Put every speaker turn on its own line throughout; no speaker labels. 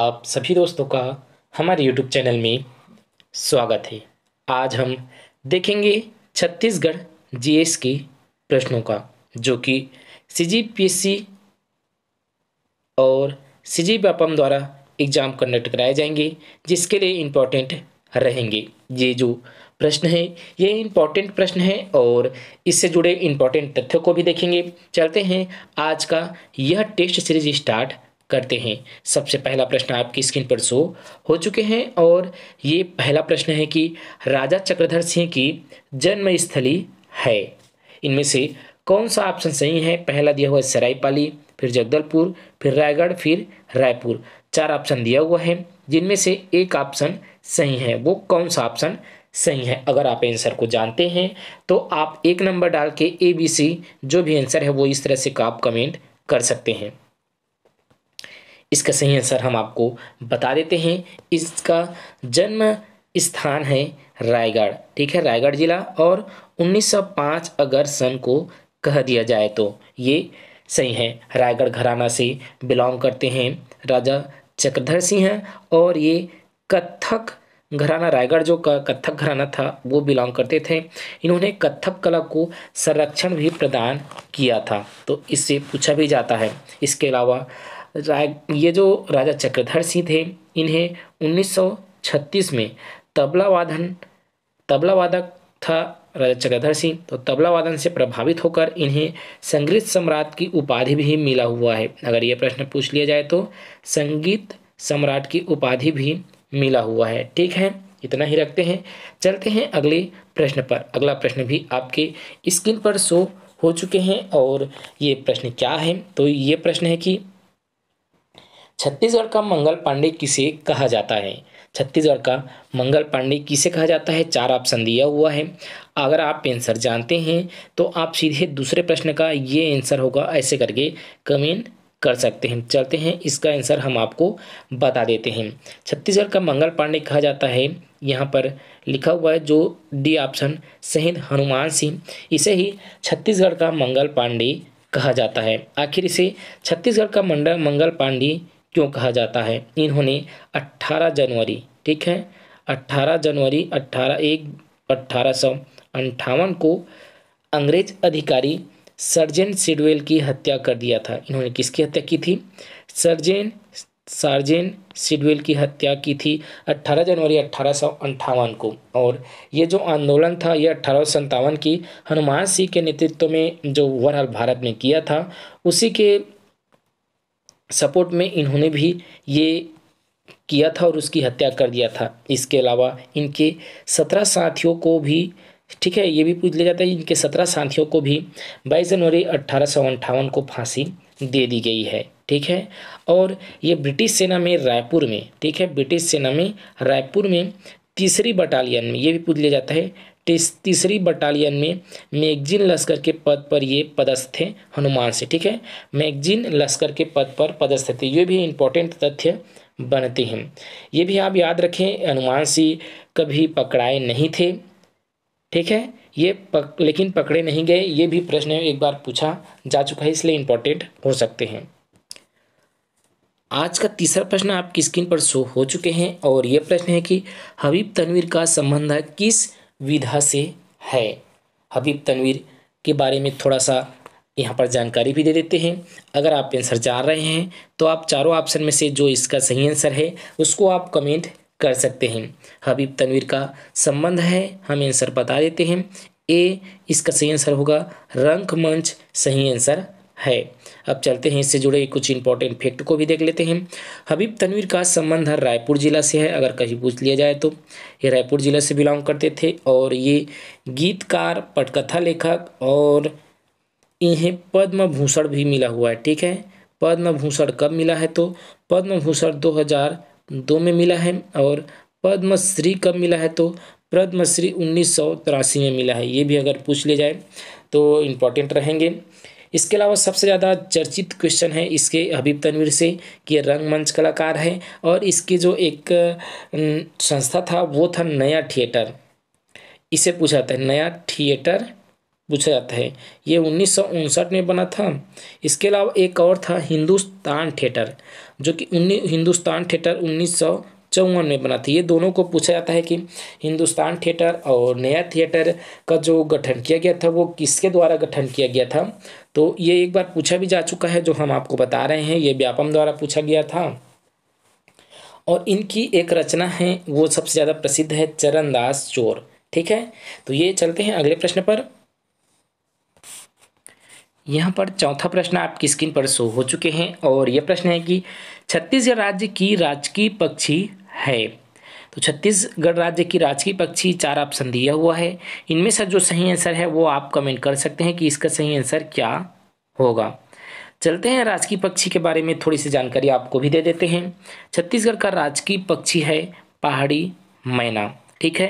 आप सभी दोस्तों का हमारे YouTube चैनल में स्वागत है आज हम देखेंगे छत्तीसगढ़ जीएस के प्रश्नों का जो कि सीजीपीएससी और सी व्यापम द्वारा एग्जाम कंडक्ट कराए जाएंगे जिसके लिए इम्पोर्टेंट रहेंगे ये जो प्रश्न है ये इम्पोर्टेंट प्रश्न है और इससे जुड़े इम्पोर्टेंट तथ्यों को भी देखेंगे चलते हैं आज का यह टेस्ट सीरीज स्टार्ट करते हैं सबसे पहला प्रश्न आपकी स्क्रीन पर शो हो चुके हैं और ये पहला प्रश्न है कि राजा चक्रधर सिंह की जन्म स्थली है इनमें से कौन सा ऑप्शन सही है पहला दिया हुआ है सरायपाली फिर जगदलपुर फिर रायगढ़ फिर रायपुर चार ऑप्शन दिया हुआ है जिनमें से एक ऑप्शन सही है वो कौन सा ऑप्शन सही है अगर आप आंसर को जानते हैं तो आप एक नंबर डाल के ए बी सी जो भी आंसर है वो इस तरह से आप कमेंट कर सकते हैं इसका सही आंसर हम आपको बता देते हैं इसका जन्म स्थान है रायगढ़ ठीक है रायगढ़ जिला और 1905 अगर सन को कह दिया जाए तो ये सही है रायगढ़ घराना से बिलोंग करते हैं राजा चक्रधर सिंह हैं और ये कथक घराना रायगढ़ जो का कथक घराना था वो बिलोंग करते थे इन्होंने कथक कला को संरक्षण भी प्रदान किया था तो इससे पूछा भी जाता है इसके अलावा ये जो राजा चक्रधर सिंह थे इन्हें 1936 में तबला वादन तबला वादक था राजा चक्रधर सिंह तो तबला वादन से प्रभावित होकर इन्हें संगीत सम्राट की उपाधि भी मिला हुआ है अगर ये प्रश्न पूछ लिया जाए तो संगीत सम्राट की उपाधि भी मिला हुआ है ठीक है इतना ही रखते हैं चलते हैं अगले प्रश्न पर अगला प्रश्न भी आपके स्क्रीन पर शो हो चुके हैं और ये प्रश्न क्या है तो ये प्रश्न है कि छत्तीसगढ़ का मंगल पांडे किसे कहा जाता है छत्तीसगढ़ का मंगल पांडे किसे कहा जाता है चार ऑप्शन दिया हुआ है अगर आप आंसर जानते हैं तो आप सीधे दूसरे प्रश्न का ये आंसर होगा ऐसे करके कमेंट कर सकते हैं चलते हैं इसका आंसर हम आपको बता देते हैं छत्तीसगढ़ का मंगल पांडे कहा जाता है यहाँ पर लिखा हुआ है जो डी ऑप्शन शहीद हनुमान सिंह इसे ही छत्तीसगढ़ का मंगल पांडे कहा जाता है आखिर इसे छत्तीसगढ़ का मंडल मंगल पांडे क्यों कहा जाता है इन्होंने 18 जनवरी ठीक है 18 जनवरी 18 एक अट्ठारह को अंग्रेज अधिकारी सर्जेंट सिडवेल की हत्या कर दिया था इन्होंने किसकी हत्या की थी सर्जेंट सार्जेन सिडवेल की हत्या की थी 18 जनवरी अट्ठारह को और ये जो आंदोलन था ये अट्ठारह की हनुमान सिंह के नेतृत्व में जो ओवरऑल भारत में किया था उसी के सपोर्ट में इन्होंने भी ये किया था और उसकी हत्या कर दिया था इसके अलावा इनके सत्रह साथियों को भी ठीक है ये भी पूछ लिया जाता है इनके सत्रह साथियों को भी बाईस जनवरी अट्ठारह को फांसी दे दी गई है ठीक है और ये ब्रिटिश सेना में रायपुर में ठीक है ब्रिटिश सेना में रायपुर में तीसरी बटालियन में ये भी पूछ लिया जाता है तीसरी बटालियन में मैगजीन लश्कर के पद पर ये पदस्थ थे हनुमान से ठीक है मैगजीन लश्कर के पद पर पदस्थ थे ये भी इम्पोर्टेंट तथ्य बनते हैं ये भी आप याद रखें हनुमान सिंह कभी पकड़ाए नहीं थे ठीक है ये पक, लेकिन पकड़े नहीं गए ये भी प्रश्न एक बार पूछा जा चुका है इसलिए इम्पोर्टेंट हो सकते हैं आज का तीसरा प्रश्न आपकी स्क्रीन पर शो हो चुके हैं और ये प्रश्न है कि हबीब तनवीर का संबंध है किस विधा से है हबीब तनवीर के बारे में थोड़ा सा यहाँ पर जानकारी भी दे देते हैं अगर आप आंसर जान रहे हैं तो आप चारों ऑप्शन में से जो इसका सही आंसर है उसको आप कमेंट कर सकते हैं हबीब तनवीर का संबंध है हम आंसर बता देते हैं ए इसका सही आंसर होगा रंगमंच सही आंसर है अब चलते हैं इससे जुड़े कुछ इंपॉर्टेंट फैक्ट को भी देख लेते हैं हबीब तनवीर का संबंध हर रायपुर ज़िला से है अगर कहीं पूछ लिया जाए तो ये रायपुर ज़िला से बिलोंग करते थे और ये गीतकार पटकथा लेखक और इन्हें पद्म भूषण भी मिला हुआ है ठीक है पद्म भूषण कब मिला है तो पद्म भूषण दो में मिला है और पद्मश्री कब मिला है तो पद्मश्री उन्नीस में मिला है ये भी अगर पूछ लिया जाए तो इम्पॉर्टेंट रहेंगे इसके अलावा सबसे ज़्यादा चर्चित क्वेश्चन है इसके हबीब तनवीर से कि रंगमंच कलाकार है और इसके जो एक संस्था था वो था नया थिएटर इसे पूछा जाता है नया थिएटर पूछा जाता है ये उन्नीस में बना था इसके अलावा एक और था हिंदुस्तान थिएटर जो कि उन्नीस हिंदुस्तान थिएटर उन्नीस चौवन में बना था ये दोनों को पूछा जाता है कि हिंदुस्तान थिएटर और नया थिएटर का जो गठन किया गया था वो किसके द्वारा गठन किया गया था तो ये एक बार पूछा भी जा चुका है जो हम आपको बता रहे हैं ये व्यापम द्वारा पूछा गया था और इनकी एक रचना है वो सबसे ज़्यादा प्रसिद्ध है चरणदास चोर ठीक है तो ये चलते हैं अगले प्रश्न पर यहाँ पर चौथा प्रश्न आपकी स्क्रीन पर शो हो चुके हैं और यह प्रश्न है कि छत्तीसगढ़ राज्य की राजकीय पक्षी है तो छत्तीसगढ़ राज्य की राजकीय पक्षी चार ऑप्शन दिया हुआ है इनमें से जो सही आंसर है वो आप कमेंट कर सकते हैं कि इसका सही आंसर क्या होगा चलते हैं राजकीय पक्षी के बारे में थोड़ी सी जानकारी आपको भी दे देते हैं छत्तीसगढ़ का राजकीय पक्षी है पहाड़ी मैना ठीक है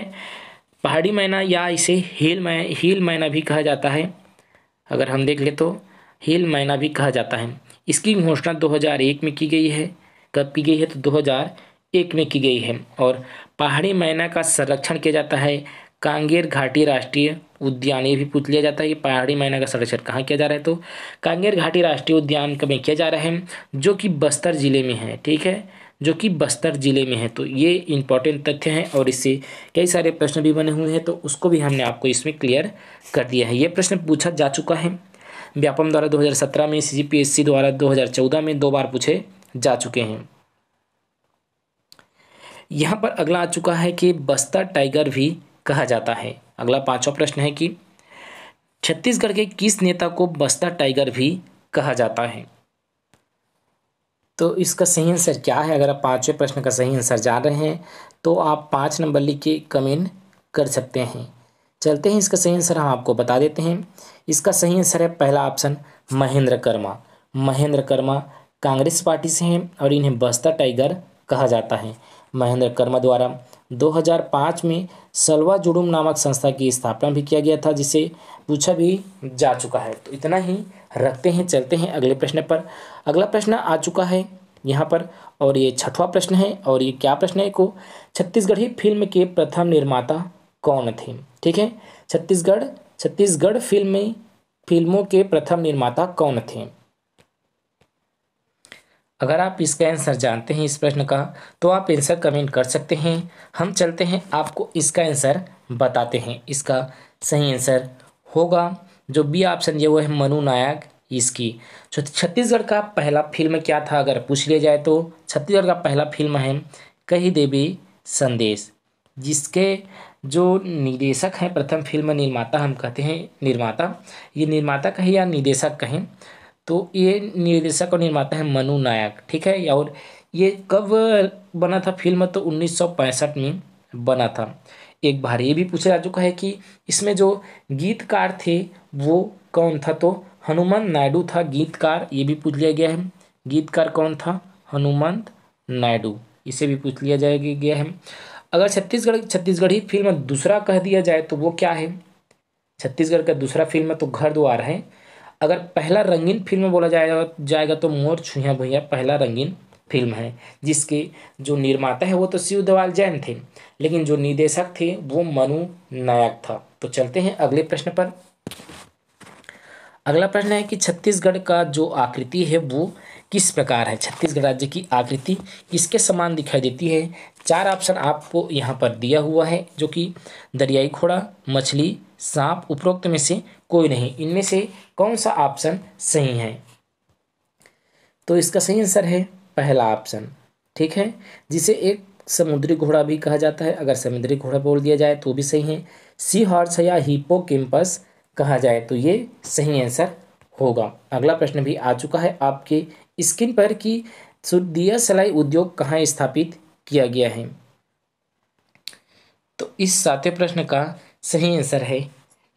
पहाड़ी मैना या इसे हील मै हील मैना भी कहा जाता है अगर हम देख ले तो हील मैना भी कहा जाता है इसकी घोषणा 2001 में की गई है कब की गई है तो एक में की गई है और पहाड़ी मैना का संरक्षण किया जाता है कांगेर घाटी राष्ट्रीय उद्यान ये भी पूछ लिया जाता है कि पहाड़ी मैना का संरक्षण कहाँ किया जा रहा है तो कांगेर घाटी राष्ट्रीय उद्यान में किया जा रहा है जो कि बस्तर ज़िले में है ठीक है जो कि बस्तर ज़िले में है तो ये इंपॉर्टेंट तथ्य हैं और इससे कई सारे प्रश्न भी बने हुए हैं तो उसको भी हमने आपको इसमें क्लियर कर दिया है ये प्रश्न पूछा जा चुका है व्यापम द्वारा 2017 में सी द्वारा 2014 में दो बार पूछे जा चुके हैं यहाँ पर अगला आ चुका है कि बस्तर टाइगर भी कहा जाता है अगला पांचवा प्रश्न है कि छत्तीसगढ़ के किस नेता को बस्तर टाइगर भी कहा जाता है तो इसका सही आंसर क्या है अगर आप पाँचवें प्रश्न का सही आंसर जान रहे हैं तो आप पाँच नंबर लिख के कमेंट कर सकते हैं चलते हैं इसका सही आंसर हम आपको बता देते हैं इसका सही आंसर है पहला ऑप्शन महेंद्र कर्मा महेंद्र कर्मा कांग्रेस पार्टी से हैं और इन्हें बस्तर टाइगर कहा जाता है महेंद्र कर्मा द्वारा 2005 में सलवा जुड़ुम नामक संस्था की स्थापना भी किया गया था जिसे पूछा भी जा चुका है तो इतना ही रखते हैं चलते हैं अगले प्रश्न पर अगला प्रश्न आ चुका है यहाँ पर और ये छठवा प्रश्न है और ये क्या प्रश्न है को छत्तीसगढ़ी फिल्म के प्रथम निर्माता कौन थे ठीक है छत्तीसगढ़ छत्तीसगढ़ फिल्म में फिल्मों के प्रथम निर्माता कौन थे अगर आप इसका आंसर जानते हैं इस प्रश्न का तो आप आंसर कमेंट कर सकते हैं हम चलते हैं आपको इसका आंसर बताते हैं इसका सही आंसर होगा जो बी ऑप्शन ये वो है मनु नायक इसकी छत्तीसगढ़ का पहला फिल्म क्या था अगर पूछ लिया जाए तो छत्तीसगढ़ का पहला फिल्म है कही देवी संदेश जिसके जो निर्देशक हैं प्रथम फिल्म निर्माता हम कहते हैं निर्माता ये निर्माता कहें या निदेशक कहें तो ये निर्देशक और निर्माता है मनु नायक ठीक है और ये कब बना था फिल्म तो 1965 में बना था एक बार ये भी पूछा जा चुका है कि इसमें जो गीतकार थे वो कौन था तो हनुमान नायडू था गीतकार ये भी पूछ लिया गया है गीतकार कौन था हनुमंत नायडू इसे भी पूछ लिया जाया गया है अगर छत्तीसगढ़ छत्तीसगढ़ी फिल्म दूसरा कह दिया जाए तो वो क्या है छत्तीसगढ़ का दूसरा फिल्म तो घर द्वार है अगर पहला रंगीन फिल्म बोला जाएगा जाएगा तो मोर छुया भुया पहला रंगीन फिल्म है जिसके जो निर्माता है वो तो शिव देवाल जैन थे लेकिन जो निदेशक थे वो मनु नायक था तो चलते हैं अगले प्रश्न पर अगला प्रश्न है कि छत्तीसगढ़ का जो आकृति है वो किस प्रकार है छत्तीसगढ़ राज्य की आकृति किसके समान दिखाई देती है चार ऑप्शन आपको यहाँ पर दिया हुआ है जो कि दरियाई घोड़ा मछली सांप उपरोक्त में से कोई नहीं इनमें से कौन सा ऑप्शन सही है तो इसका सही आंसर है पहला ऑप्शन ठीक है जिसे एक समुद्री घोड़ा भी कहा जाता है अगर समुद्री घोड़ा बोल दिया जाए तो भी सही है सी हॉर्स या हिपो कहा जाए तो ये सही आंसर होगा अगला प्रश्न भी आ चुका है आपके स्किन पर कि सुदिया सलाई उद्योग कहाँ स्थापित किया गया है तो इस सातवें प्रश्न का सही आंसर है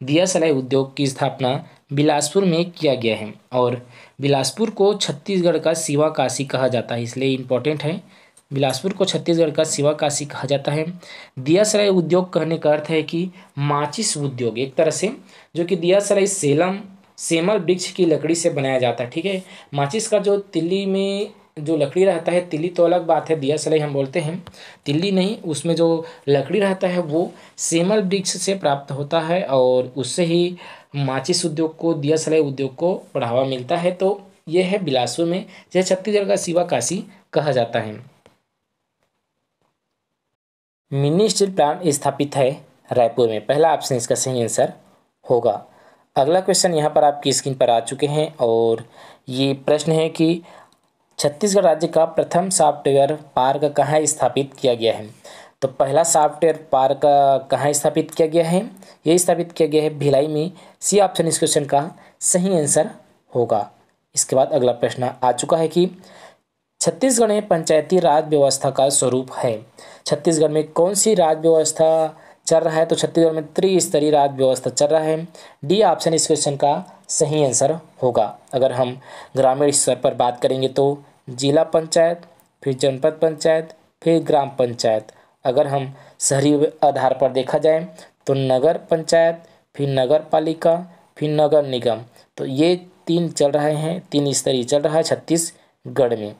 दिया सलाई उद्योग की स्थापना बिलासपुर में किया गया है और बिलासपुर को छत्तीसगढ़ का सिवा काशी कहा जाता है इसलिए इम्पोर्टेंट है बिलासपुर को छत्तीसगढ़ का सिवा काशी कहा जाता है दियासराय उद्योग कहने का अर्थ है कि माचिस उद्योग एक तरह से जो कि दियासराय सेलम सेमल वृक्ष की लकड़ी से बनाया जाता है ठीक है माचिस का जो दिल्ली में जो लकड़ी रहता है तिल्ली तो अलग बात है दिया सलाई हम बोलते हैं तिल्ली नहीं उसमें जो लकड़ी रहता है वो सेमल वृक्ष से प्राप्त होता है और उससे ही माचिस उद्योग को दिया सलाई उद्योग को बढ़ावा मिलता है तो ये है बिलासपुर में जो छत्तीसगढ़ का सिवा काशी कहा जाता है मिनी स्टील प्लांट स्थापित है रायपुर में पहला ऑप्शन इसका सही आंसर होगा अगला क्वेश्चन यहाँ पर आपकी स्क्रीन पर आ चुके हैं और ये प्रश्न है कि छत्तीसगढ़ राज्य का प्रथम सॉफ्टवेयर पार्क कहाँ स्थापित किया गया है तो पहला सॉफ्टवेयर पार्क कहाँ स्थापित किया गया है ये स्थापित किया गया है भिलाई में सी ऑप्शन इस क्वेश्चन का सही आंसर होगा इसके बाद अगला प्रश्न आ चुका है कि छत्तीसगढ़ में पंचायती राज व्यवस्था का स्वरूप है छत्तीसगढ़ में कौन सी राज व्यवस्था चल रहा है तो छत्तीसगढ़ में त्रिस्तरीय राज्य व्यवस्था चल रहा है डी ऑप्शन इस क्वेश्चन का सही आंसर होगा अगर हम ग्रामीण स्तर पर बात करेंगे तो जिला पंचायत फिर जनपद पंचायत फिर ग्राम पंचायत अगर हम शहरी आधार पर देखा जाए तो नगर पंचायत फिर नगर पालिका फिर नगर निगम तो ये तीन चल रहे हैं तीन स्तरीय चल रहा है छत्तीसगढ़ में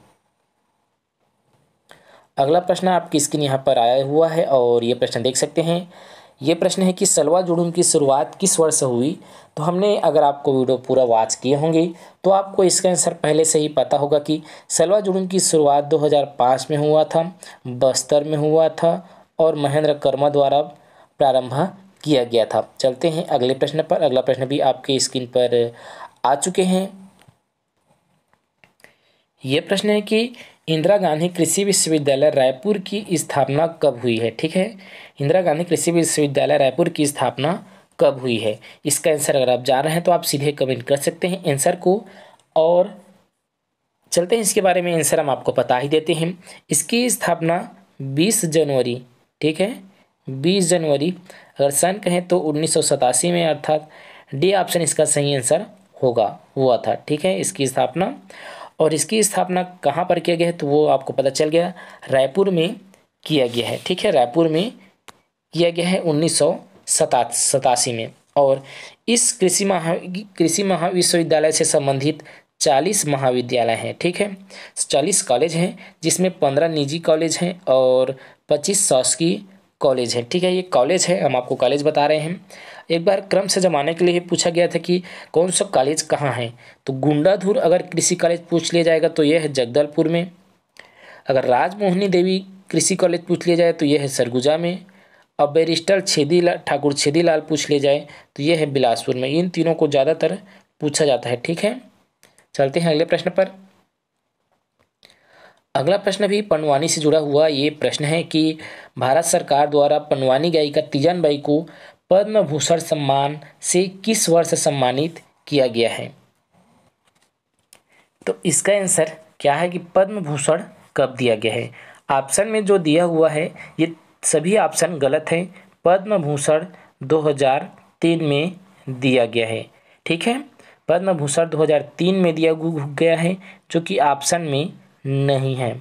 अगला प्रश्न आपकी स्क्रीन यहाँ पर आया हुआ है और ये प्रश्न देख सकते हैं ये प्रश्न है कि सलवा जुड़ूम की शुरुआत किस वर्ष हुई तो हमने अगर आपको वीडियो पूरा वॉच किए होंगे तो आपको इसका आंसर पहले से ही पता होगा कि सलवा जुड़ूम की शुरुआत 2005 में हुआ था बस्तर में हुआ था और महेंद्र कर्मा द्वारा प्रारंभ किया गया था चलते हैं अगले प्रश्न पर अगला प्रश्न भी आपके स्क्रीन पर आ चुके हैं ये प्रश्न है कि इंदिरा गांधी कृषि विश्वविद्यालय रायपुर की स्थापना कब हुई है ठीक है इंदिरा गांधी कृषि विश्वविद्यालय रायपुर की स्थापना कब हुई है इसका आंसर अगर आप जान रहे हैं तो आप सीधे कमेंट कर सकते हैं आंसर को और चलते हैं इसके बारे में आंसर हम आपको बता ही देते हैं इसकी स्थापना बीस जनवरी ठीक है बीस जनवरी अगर सन कहें तो उन्नीस में अर्थात डी ऑप्शन इसका सही आंसर होगा हुआ था ठीक है इसकी स्थापना और इसकी स्थापना कहाँ पर किया गया है तो वो आपको पता चल गया रायपुर में किया गया है ठीक है रायपुर में किया गया है उन्नीस सतासी में और इस कृषि महा कृषि महाविश्वविद्यालय से संबंधित चालीस महाविद्यालय हैं ठीक है चालीस कॉलेज हैं जिसमें पंद्रह निजी कॉलेज हैं और पच्चीस शासकीय कॉलेज है ठीक है ये कॉलेज है हम आपको कॉलेज बता रहे हैं एक बार क्रम से जमाने के लिए पूछा गया था कि कौन सा कॉलेज कहाँ है तो गुंडाधुर अगर कृषि कॉलेज पूछ लिया जाएगा तो यह है जगदलपुर में अगर राजमोहनी देवी कृषि कॉलेज पूछ लिया जाए तो यह है सरगुजा में अब बैरिस्टर छेदी ठाकुर छेदीलाल पूछ लिया जाए तो यह है बिलासपुर में इन तीनों को ज़्यादातर पूछा जाता है ठीक है चलते हैं अगले प्रश्न पर अगला प्रश्न भी पनवानी से जुड़ा हुआ ये प्रश्न है कि भारत सरकार द्वारा पनवानी गायिका बाई को पद्म भूषण सम्मान से किस वर्ष सम्मानित किया गया है तो इसका आंसर क्या है कि पद्म भूषण कब दिया गया है ऑप्शन में जो दिया हुआ है ये सभी ऑप्शन गलत हैं पद्म भूषण 2003 में दिया गया है ठीक है पद्म भूषण 2003 में दिया गया है जो कि ऑप्शन में नहीं है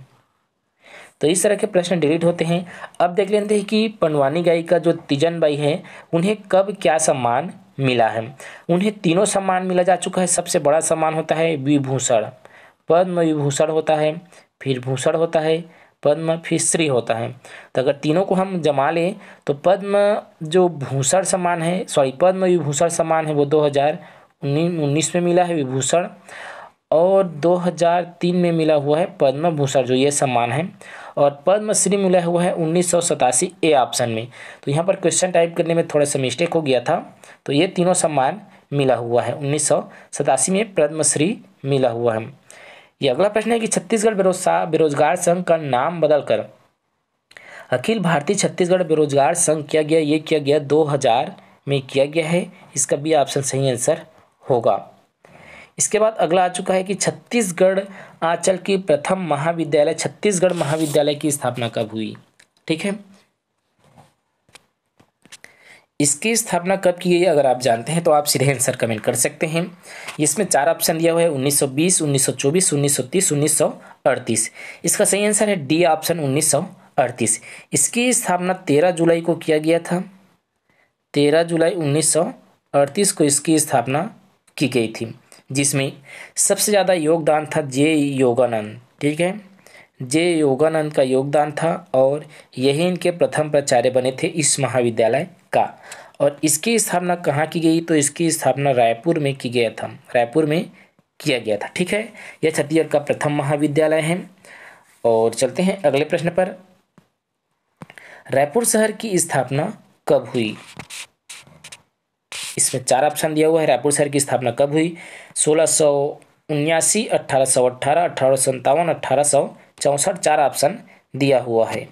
तो इस तरह के प्रश्न डिलीट होते हैं अब देख लेते हैं कि पनवानी का जो तिजन बाई है उन्हें कब क्या सम्मान मिला है उन्हें तीनों सम्मान मिला जा चुका है सबसे बड़ा सम्मान होता है विभूषण पद्म विभूषण होता है फिर भूषण होता है पद्म फिर श्री होता है तो अगर तीनों को हम जमा लें तो पद्म जो भूषण सम्मान है सॉरी पद्म विभूषण सम्मान है वो दो हज़ार उन्नीस में मिला है विभूषण और 2003 में मिला हुआ है पद्म भूषण जो ये सम्मान है और पद्मश्री मिला हुआ है उन्नीस ए ऑप्शन में तो यहाँ पर क्वेश्चन टाइप करने में थोड़ा सा मिस्टेक हो गया था तो ये तीनों सम्मान मिला हुआ है उन्नीस में पद्मश्री मिला हुआ है ये अगला प्रश्न है कि छत्तीसगढ़ बेरोजगार बेरोजगार संघ का नाम बदलकर अखिल भारतीय छत्तीसगढ़ बेरोजगार संघ किया गया ये किया गया 2000 में किया गया है इसका भी ऑप्शन सही आंसर होगा इसके बाद अगला आ चुका है कि छत्तीसगढ़ आंचल की प्रथम महाविद्यालय छत्तीसगढ़ महाविद्यालय की स्थापना कब हुई ठीक है इसकी स्थापना कब की गई अगर आप जानते हैं तो आप सीधे आंसर कमेंट कर सकते हैं इसमें चार ऑप्शन दिया हुआ है 1920, 1924, 1930, 1938। इसका सही आंसर है डी ऑप्शन 1938। इसकी स्थापना 13 जुलाई को किया गया था 13 जुलाई 1938 को इसकी स्थापना की गई थी जिसमें सबसे ज़्यादा योगदान था जे योगानंद ठीक है जे योगानंद का योगदान था और यही इनके प्रथम प्राचार्य बने थे इस महाविद्यालय का और इसकी स्थापना कहाँ की गई तो इसकी स्थापना रायपुर में की गया था रायपुर में किया गया था ठीक है यह छत्तीसगढ़ का प्रथम महाविद्यालय है और चलते हैं अगले प्रश्न पर रायपुर शहर की स्थापना कब हुई इसमें चार ऑप्शन दिया हुआ है रायपुर शहर की स्थापना कब हुई सोलह सौ उन्यासी अट्ठारह सौ अठारह सौ सत्तावन सौ चार ऑप्शन दिया हुआ है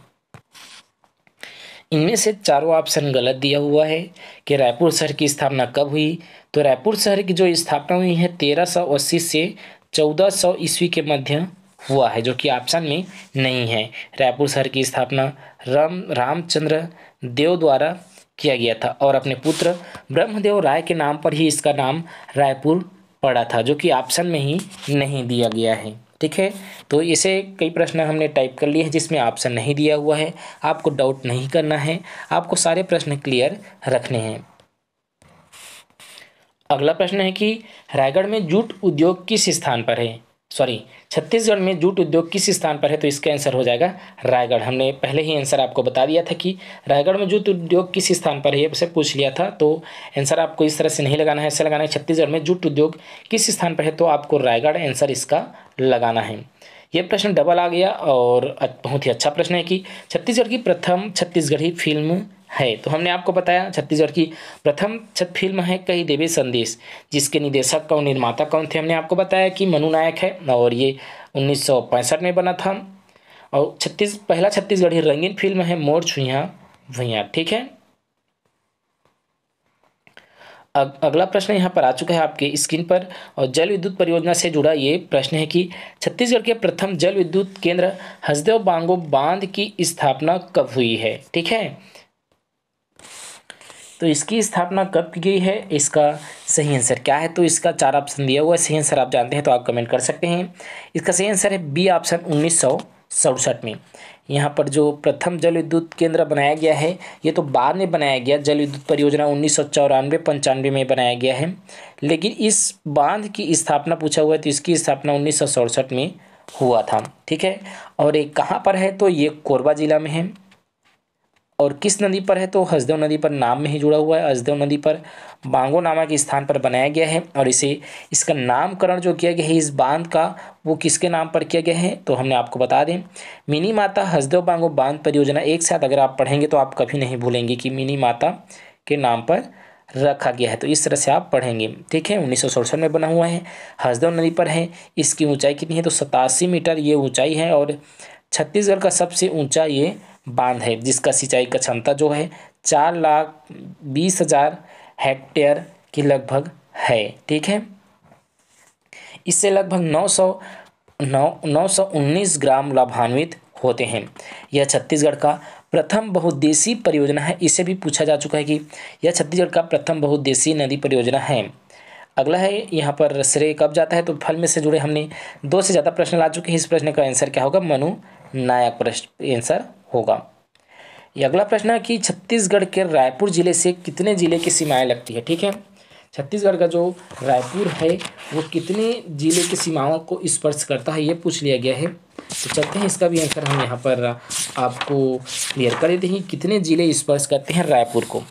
इनमें से चारों ऑप्शन गलत दिया हुआ है कि रायपुर शहर की स्थापना कब हुई तो रायपुर शहर की जो स्थापना हुई है तेरह सौ अस्सी से चौदह सौ ईस्वी के मध्य हुआ है जो कि ऑप्शन में नहीं है रायपुर शहर की स्थापना राम रामचंद्र देव द्वारा किया गया था और अपने पुत्र ब्रह्मदेव राय के नाम पर ही इसका नाम रायपुर पड़ा था जो कि ऑप्शन में ही नहीं दिया गया है ठीक है तो इसे कई प्रश्न हमने टाइप कर लिए हैं जिसमें ऑप्शन नहीं दिया हुआ है आपको डाउट नहीं करना है आपको सारे प्रश्न क्लियर रखने हैं अगला प्रश्न है कि रायगढ़ में जूट उद्योग किस स्थान पर है सॉरी छत्तीसगढ़ में जूट उद्योग किस स्थान पर है तो इसका आंसर हो जाएगा रायगढ़ हमने पहले ही आंसर आपको बता दिया था कि रायगढ़ में जूट उद्योग किस स्थान पर है उसे पूछ लिया था तो आंसर आपको इस तरह से नहीं लगाना है ऐसा लगाना है छत्तीसगढ़ में जूट उद्योग किस स्थान पर है तो आपको रायगढ़ आंसर इसका लगाना है ये प्रश्न डबल आ गया और बहुत ही अच्छा प्रश्न है कि छत्तीसगढ़ की प्रथम छत्तीसगढ़ी फिल्म है तो हमने आपको बताया छत्तीसगढ़ की प्रथम छत फिल्म है कही देवी संदेश जिसके निदेशक कौन निर्माता कौन थे हमने आपको बताया कि मनु नायक है और ये उन्नीस में बना था और छत्तीस पहला छत्तीसगढ़ी रंगीन फिल्म है मोर छुया भुइया ठीक है अग, अगला प्रश्न यहाँ पर आ चुका है आपके स्क्रीन पर और जल विद्युत परियोजना से जुड़ा ये प्रश्न है कि छत्तीसगढ़ के प्रथम जल विद्युत केंद्र हसदेव बांगो बांध की स्थापना कब हुई है ठीक है तो इसकी स्थापना कब की गई है इसका सही आंसर क्या है तो इसका चार ऑप्शन दिया हुआ है सही आंसर आप जानते हैं तो आप कमेंट कर सकते हैं इसका सही आंसर है बी ऑप्शन उन्नीस सड़सठ में यहाँ पर जो प्रथम जल विद्युत केंद्र बनाया गया है ये तो बाद में बनाया गया जल विद्युत परियोजना उन्नीस सौ चौरानवे पंचानवे में बनाया गया है लेकिन इस बांध की स्थापना पूछा हुआ है तो इसकी स्थापना उन्नीस सौ सड़सठ में हुआ था ठीक है और ये कहाँ पर है तो ये कोरबा ज़िला में है और किस नदी पर है तो हसदेव नदी पर नाम में ही जुड़ा हुआ है हसदेव नदी पर बांगो नामक स्थान पर बनाया गया है और इसे इसका नामकरण जो किया गया है इस बांध का वो किसके नाम पर किया गया है तो हमने आपको बता दें मिनी माता हसदेव बांगो बांध परियोजना एक साथ अगर आप पढ़ेंगे तो आप कभी नहीं भूलेंगे कि मिनी माता के नाम पर रखा गया है तो इस तरह से आप पढ़ेंगे ठीक है उन्नीस में बना हुआ है हसदेव नदी पर है इसकी ऊंचाई कितनी है तो सतासी मीटर ये ऊंचाई है और छत्तीसगढ़ का सबसे ऊंचा ये बांध है जिसका सिंचाई का क्षमता जो है चार लाख बीस हजार हेक्टेयर की लगभग है ठीक है इससे लगभग नौ सौ नौ नौ सौ उन्नीस ग्राम लाभान्वित होते हैं यह छत्तीसगढ़ का प्रथम बहुद्देशीय परियोजना है इसे भी पूछा जा चुका है कि यह छत्तीसगढ़ का प्रथम बहुद्देशीय नदी परियोजना है अगला है यहाँ पर श्रेय कब जाता है तो फल में से जुड़े हमने दो से ज़्यादा प्रश्न ला चुके हैं इस प्रश्न का आंसर क्या होगा मनु नायक प्रश्न आंसर होगा ये अगला प्रश्न है कि छत्तीसगढ़ के रायपुर ज़िले से कितने ज़िले की सीमाएं लगती है ठीक है छत्तीसगढ़ का जो रायपुर है वो कितने ज़िले की सीमाओं को स्पर्श करता है ये पूछ लिया गया है तो चलते हैं इसका भी आंसर हम यहाँ पर आपको क्लियर कर देते हैं कितने ज़िले स्पर्श करते हैं रायपुर को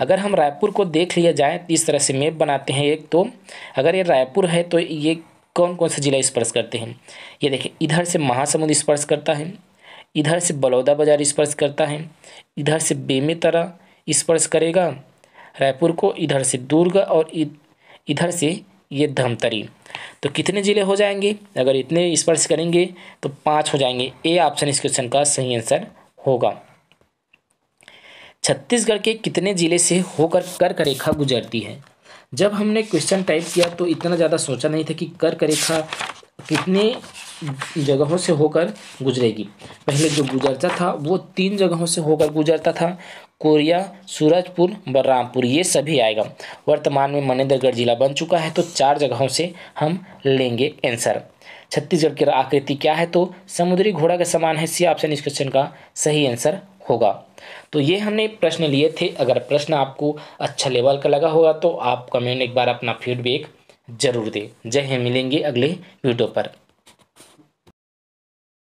अगर हम रायपुर को देख लिया जाए तो इस तरह से मैप बनाते हैं एक तो अगर ये रायपुर है तो ये कौन कौन सा ज़िला स्पर्श करते हैं ये देखिए इधर से महासमुंद स्पर्श करता है इधर से बलौदा बाजार स्पर्श करता है इधर से बेमेतरा स्पर्श करेगा रायपुर को इधर से दुर्ग और इधर से ये धमतरी तो कितने ज़िले हो जाएंगे अगर इतने स्पर्श करेंगे तो पाँच हो जाएंगे ए ऑप्शन इस क्वेश्चन का सही आंसर होगा छत्तीसगढ़ के कितने ज़िले से होकर कर्क रेखा गुजरती है जब हमने क्वेश्चन टाइप किया तो इतना ज़्यादा सोचा नहीं था कि कर्क रेखा कितने जगहों से होकर गुजरेगी पहले जो गुजरता था वो तीन जगहों से होकर गुजरता था कोरिया सूरजपुर बलरामपुर ये सभी आएगा वर्तमान में मनेंद्रगढ़ जिला बन चुका है तो चार जगहों से हम लेंगे आंसर छत्तीसगढ़ की आकृति क्या है तो समुद्री घोड़ा के समान है सी ऑप्शन इस क्वेश्चन का सही आंसर होगा तो ये हमने प्रश्न लिए थे अगर प्रश्न आपको अच्छा लेवल का लगा होगा तो आप कमेंट एक बार अपना फीडबैक जरूर दें जय हिंद मिलेंगे अगले वीडियो पर